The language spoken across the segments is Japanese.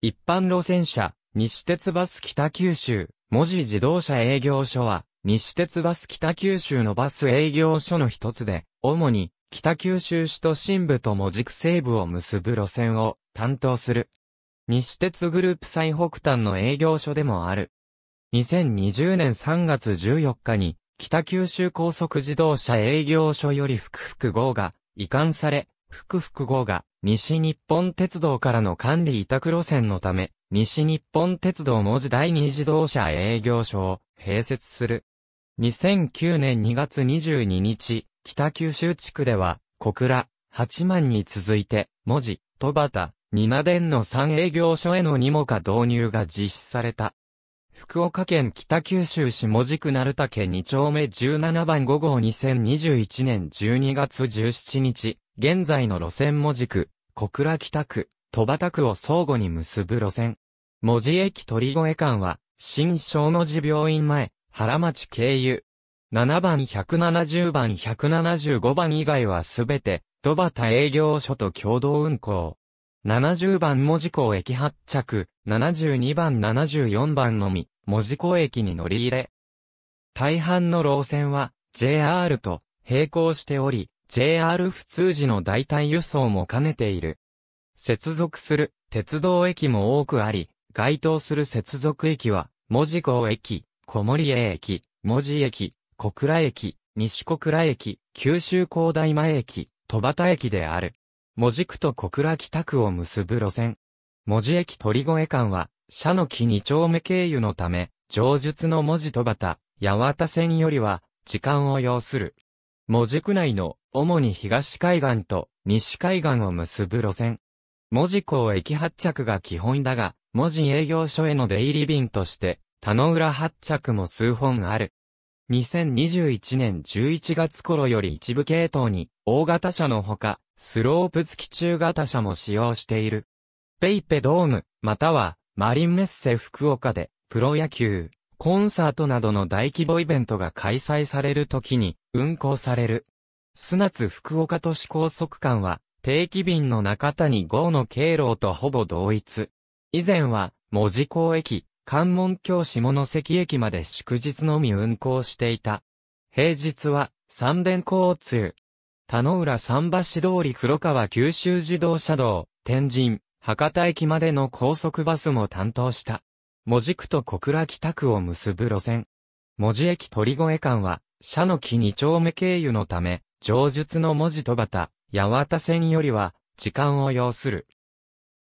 一般路線車、西鉄バス北九州、文字自動車営業所は、西鉄バス北九州のバス営業所の一つで、主に、北九州市都心部と文字区西部を結ぶ路線を担当する。西鉄グループ最北端の営業所でもある。2020年3月14日に、北九州高速自動車営業所より福福号が移管され、福福号が西日本鉄道からの管理委託路線のため、西日本鉄道文字第二自動車営業所を併設する。2009年2月22日、北九州地区では、小倉、八幡に続いて、文字、戸端、二名電の3営業所への荷もか導入が実施された。福岡県北九州市門司区鳴竹2丁目17番5号2021年12月17日、現在の路線門司区、小倉北区、戸畑区を相互に結ぶ路線。門司駅鳥越間は、新小門字病院前、原町経由。7番170番175番以外はすべて、戸畑営業所と共同運行。70番門司港駅発着、72番74番のみ、門司港駅に乗り入れ。大半の路線は JR と並行しており、JR 普通時の代替輸送も兼ねている。接続する鉄道駅も多くあり、該当する接続駅は、門司港駅、小森江駅、門司駅、小倉駅、西小倉駅、九州広大前駅、戸端駅である。文字区と小倉北区を結ぶ路線。文字駅鳥越間は、社の木二丁目経由のため、上述の文字戸端、八幡線よりは、時間を要する。文字区内の、主に東海岸と西海岸を結ぶ路線。文字港駅発着が基本だが、文字営業所への出入り便として、田野浦発着も数本ある。2021年11月頃より一部系統に、大型車のほか、スロープ付き中型車も使用している。ペイペドーム、または、マリンメッセ福岡で、プロ野球、コンサートなどの大規模イベントが開催される時に、運行される。ナ津福岡都市高速間は、定期便の中谷号の経路とほぼ同一。以前は、門司港駅、関門橋下関駅まで祝日のみ運行していた。平日は、三連交通、田野浦桟橋通り黒川九州自動車道、天神、博多駅までの高速バスも担当した。文字区と小倉北区を結ぶ路線。文字駅鳥越間は、社の木二丁目経由のため、上述の文字戸端、八幡線よりは、時間を要する。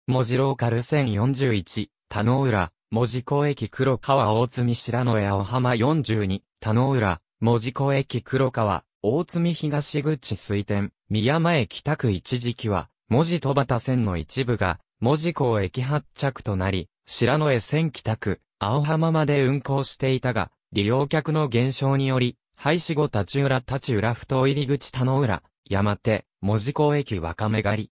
文字ローカル線4 1田野浦、文字港駅黒川大積白野八小浜42、田野浦、文字港駅黒川、大津東口水店、宮前北区一時期は、文字戸端線の一部が、文字港駅発着となり、白野江線北区、青浜まで運行していたが、利用客の減少により、廃止後立浦立浦不当入り口田の浦、山手、文字港駅若め狩り。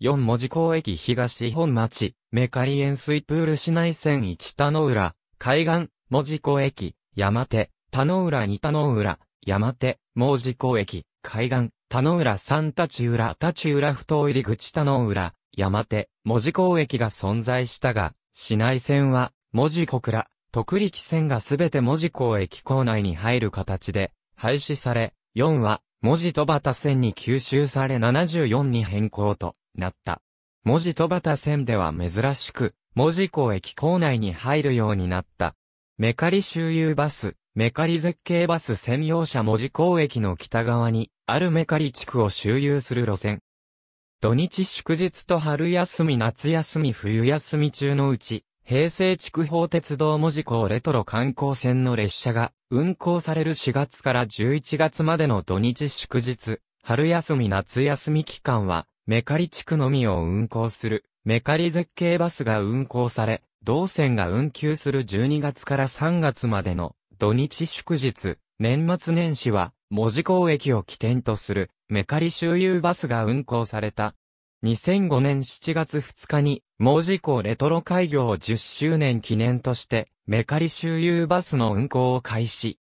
四文字港駅東本町、メカリ塩水プール市内線一田の浦、海岸、文字港駅、山手、田の浦二田の浦、山手、毛寺港駅、海岸、田野浦三立ち浦立ち浦不当入り口田野浦、山手、文字港駅が存在したが、市内線は、文字小倉、徳力線がすべて文字港駅構内に入る形で、廃止され、4は、文字戸端線に吸収され74に変更となった。文字戸端線では珍しく、文字港駅構内に入るようになったメカリ周遊バス、メカリ絶景バス専用車文字港駅の北側に、あるメカリ地区を周遊する路線。土日祝日と春休み夏休み冬休み中のうち、平成筑豊鉄道文字港レトロ観光船の列車が運行される4月から11月までの土日祝日、春休み夏休み期間は、メカリ地区のみを運行する、メカリ絶景バスが運行され、同線が運休する12月から3月までの土日祝日、年末年始は、文字港駅を起点とするメカリ周遊バスが運行された。2005年7月2日に、文字港レトロ開業10周年記念として、メカリ周遊バスの運行を開始。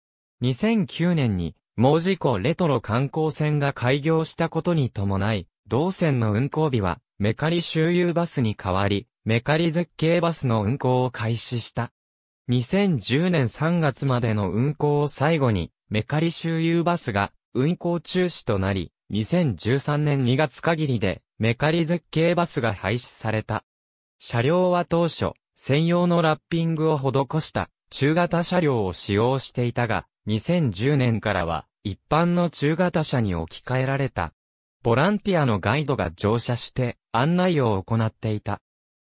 2009年に、文字港レトロ観光船が開業したことに伴い、同線の運行日は、メカリ周遊バスに代わり、メカリ絶景バスの運行を開始した。2010年3月までの運行を最後に、メカリ周遊バスが運行中止となり、2013年2月限りで、メカリ絶景バスが廃止された。車両は当初、専用のラッピングを施した中型車両を使用していたが、2010年からは一般の中型車に置き換えられた。ボランティアのガイドが乗車して案内を行っていた。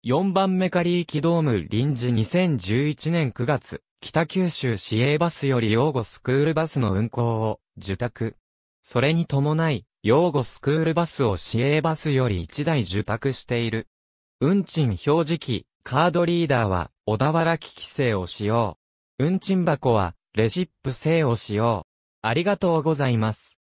4番目カリー機ドーム臨時2011年9月、北九州市営バスより養護スクールバスの運行を受託。それに伴い、養護スクールバスを市営バスより1台受託している。運賃表示器、カードリーダーは小田原機器製を使用。運賃箱はレシップ製を使用。ありがとうございます。